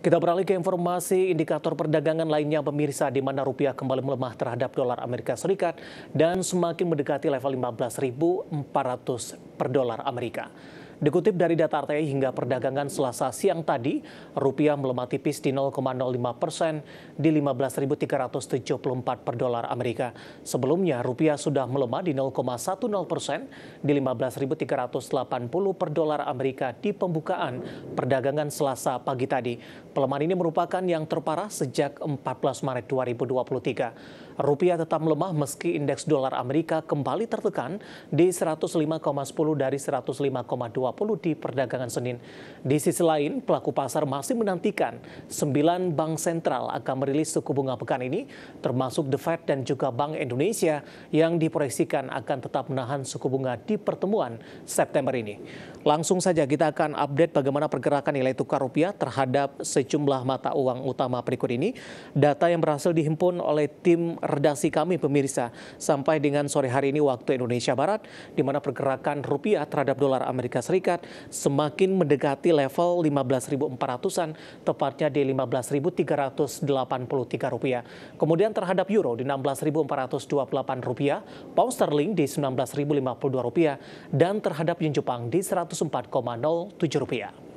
Kita beralih ke informasi indikator perdagangan lainnya pemirsa di mana rupiah kembali melemah terhadap dolar Amerika Serikat dan semakin mendekati level 15.400 per dolar Amerika. Dikutip dari data RTI hingga perdagangan selasa siang tadi, rupiah melemah tipis di 0,05 persen di 15.374 per dolar Amerika. Sebelumnya, rupiah sudah melemah di 0,10 persen di 15.380 per dolar Amerika di pembukaan perdagangan selasa pagi tadi. Pelemahan ini merupakan yang terparah sejak 14 Maret 2023. Rupiah tetap melemah meski indeks dolar Amerika kembali tertekan di 105,10 dari 105,20 di perdagangan Senin. Di sisi lain, pelaku pasar masih menantikan 9 bank sentral akan merilis suku bunga pekan ini, termasuk The Fed dan juga Bank Indonesia yang diproyeksikan akan tetap menahan suku bunga di pertemuan September ini. Langsung saja kita akan update bagaimana pergerakan nilai tukar rupiah terhadap sejumlah mata uang utama berikut ini. Data yang berhasil dihimpun oleh tim redaksi kami pemirsa sampai dengan sore hari ini waktu Indonesia Barat di mana pergerakan rupiah terhadap dolar Amerika Serikat semakin mendekati level 15.400-an tepatnya di 15.383 rupiah. Kemudian terhadap euro di 16.428 rupiah, pound sterling di 19.052 rupiah dan terhadap yen Jepang di 104,07 rupiah.